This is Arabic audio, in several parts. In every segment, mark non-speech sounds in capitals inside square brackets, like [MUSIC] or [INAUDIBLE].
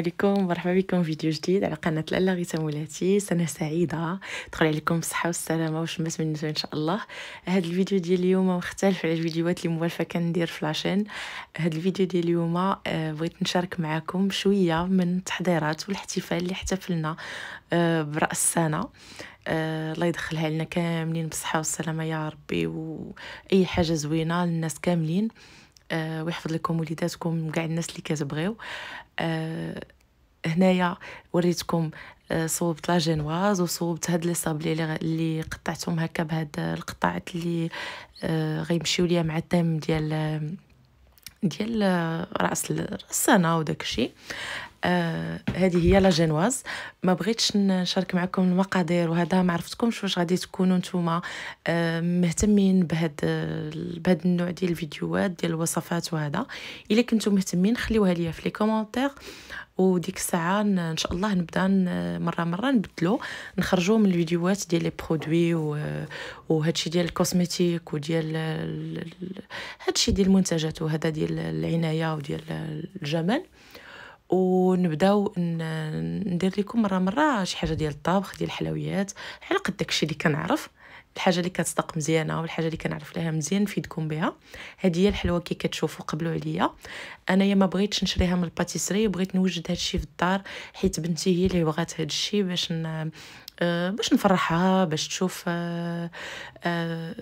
عليكم مرحبا بكم فيديو جديد على قناه لالا غيتا مولاتي سنه سعيده تدخل عليكم بالصحه والسلامه وشمس من ان شاء الله هذا الفيديو ديال اليوم مختلف على الفيديوهات اللي موالفه كندير في لاشين هذا الفيديو ديال اليوم آه، بغيت نشارك معكم شويه من التحضيرات والاحتفال اللي احتفلنا آه، براس السنه آه الله يدخلها لنا كاملين بالصحه والسلامه يا ربي واي حاجه زوينه للناس كاملين آه، ويحفظ لكم وليداتكم كاع الناس اللي كتبغيو آه، هنايا وريتكم آه، صوبت لا جينواز وصوبت هاد لي صابلي اللي قطعتهم هكا بهاد القطعات اللي غيمشيو ليا مع التيم ديال ديال راس السنه وداك الشيء آه هذه هي لا جينواز ما بغيتش نشارك معكم المقادير وهذا ما عرفتكمش واش غادي تكونوا نتوما آه مهتمين بهاد بهاد النوع ديال الفيديوهات ديال الوصفات وهذا الا كنتو مهتمين خليوها ليا في لي كومونتير وديك الساعه ان شاء الله نبدا مره مره نبدلو نخرجوا من الفيديوهات ديال لي برودوي وهادشي ديال الكوزميتيك وديال هادشي ديال المنتجات وهذا ديال العنايه وديال الجمال ونبداو ندير لكم مره مره شي حاجه ديال الطبخ ديال الحلويات على قد داكشي اللي كنعرف الحاجه اللي كتصدق مزيانه والحاجه اللي كنعرف لها مزيان نفيدكم بها هذه هي الحلوه كي كتشوفوا قبلوا عليا انايا ما بغيتش نشريها من الباتيسري بغيت نوجد هذا الشيء في الدار حيت بنتي هي اللي بغات هذا الشيء باش ن... آه، باش نفرحها باش تشوف آه، آه،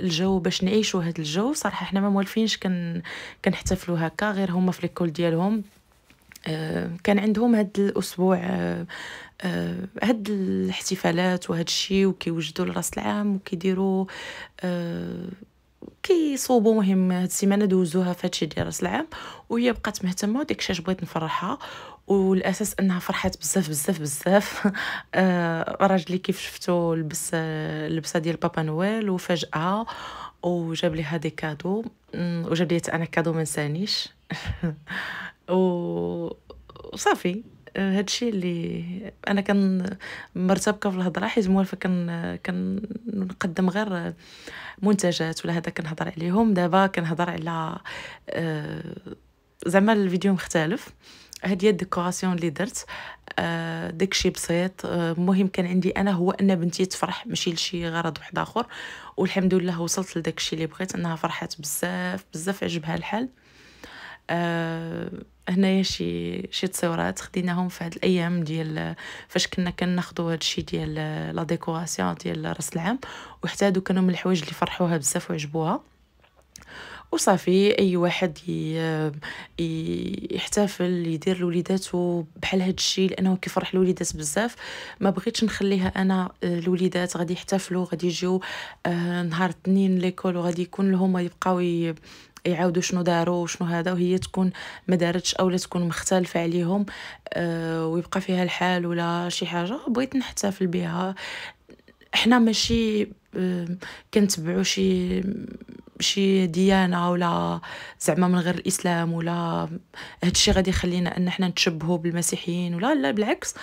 الجو باش نعيشوا هذا الجو صراحه حنا ما موالفينش كن... كنحتفلوا هكا غير هما في ليكول ديالهم آه، كان عندهم هاد الاسبوع آه، آه، هاد الاحتفالات وهاد الشيء وكيوجدوا لراس العام وكيديروا كيصوبوا مهم هاد السيمانه دوزوها في هادشي ديال راس العام وهي بقات مهتمه وديك الشاش بغيت نفرحها والاساس انها فرحات بزاف بزاف بزاف [LAUGHS] راجلي كيف شفتو لبس اللبسه ديال بابا نويل وفجاه وجاب لي هادي كادو وجاب لي انا كادو ما نسانيش [LAUGHS] و... وصافي آه، هادشي اللي انا كان مرتبكه في الهضره حيت موالفه كان كنقدم غير منتجات ولا هذا كنهضر عليهم دابا كنهضر على آه، زعما الفيديو مختلف هادي هي الديكوراسيون اللي درت آه، داكشي بسيط المهم كان عندي انا هو ان بنتي تفرح ماشي لشي غرض واحد اخر والحمد لله وصلت لداكشي اللي بغيت انها فرحات بزاف بزاف عجبها الحال آه هنايا شي شي تصويرات خديناهم في هاد الايام ديال فاش كنا كناخذوا هاد الشيء ديال آه، لا ديكوراسيون ديال راس العام وحتى هادو كانوا من الحوايج اللي فرحوها بزاف وعجبوها وصافي اي واحد آه، يحتفل يدير لوليداتو بحال هاد الشيء لانه كيفرح الوليدات بزاف ما بغيتش نخليها انا الوليدات آه، غادي يحتفلوا غادي يجيو نهار الاثنين ليكول وغادي يكون لهم يبقاو يعاودوا شنو داروا وشنو هذا وهي تكون ما دارتش اولا تكون مختلفه عليهم أه ويبقى فيها الحال ولا شي حاجه بغيت نحتفل بها احنا ماشي آه، كنتبعوا شي شي ديانه ولا زعما من غير الاسلام ولا هادشي غادي يخلينا ان حنا نتشبهوا بالمسيحيين ولا لا بالعكس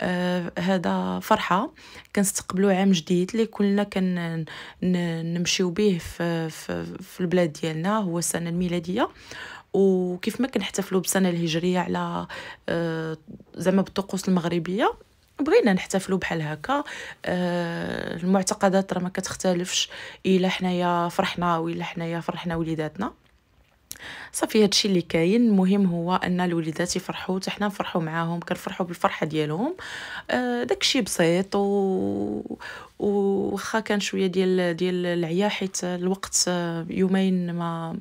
آه فرحه كنستقبلوا عام جديد اللي كلنا كن نمشيو به في, في, في البلاد ديالنا هو السنه الميلاديه وكيف ما كنحتفلوا بالسنه الهجريه على آه زعما بالطقوس المغربيه بغينا نحتفلوا بحال هكا آه المعتقدات راه ما كتختلفش الا حنايا فرحنا ولا حنايا فرحنا وليداتنا صافي هادشي اللي كاين المهم هو ان الوليدات يفرحوا حتى حنا نفرحوا معاهم كنفرحوا بالفرحه ديالهم آه، داكشي بسيط و وخا كان شويه ديال ديال العيا حيت الوقت يومين ما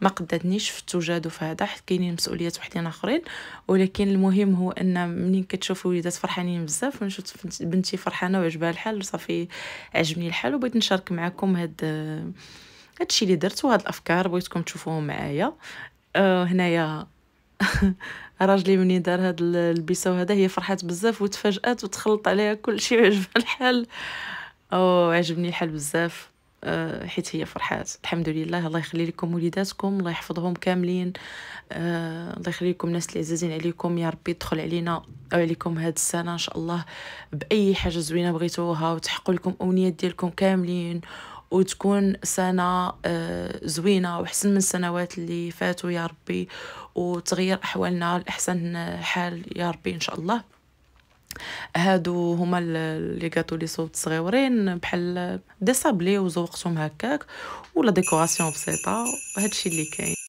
ما قدتنيش في التجاد وفي هذا حيت كاينين مسؤوليات وحدين اخرين ولكن المهم هو ان منين كتشوف وليدات فرحانين بزاف ونشوف بنتي فرحانه وعجبها الحال صافي عجبني الحال وبغيت نشارك معكم هاد هادشي اللي درت وهاد الافكار بغيتكم تشوفوهم معايا أه هنايا [LAUGHS] راجلي مني دار هاد البيسه وهذا هي فرحات بزاف وتفاجات وتخلط عليها كل شيء وعجبها الحال او عجبني الحال بزاف أه حيت هي فرحات الحمد لله الله يخلي لكم وليداتكم الله يحفظهم كاملين آه، الله يخلي لكم الناس اللي عزيزين عليكم يا ربي يدخل علينا او عليكم هاد السنه ان شاء الله باي حاجه زوينه بغيتوها وتحققوا لكم امنيات ديالكم كاملين وتكون سنة آه، زوينة وحسن من السنوات اللي فاتوا يا ربي وتغير أحوالنا لأحسن حال يا ربي إن شاء الله هادو هما لي كاطو لي صوت صغيورين بحال دي صابلي وزوقتهم هكاك ولا ديكوراسيون بسيطه هادشي اللي كاين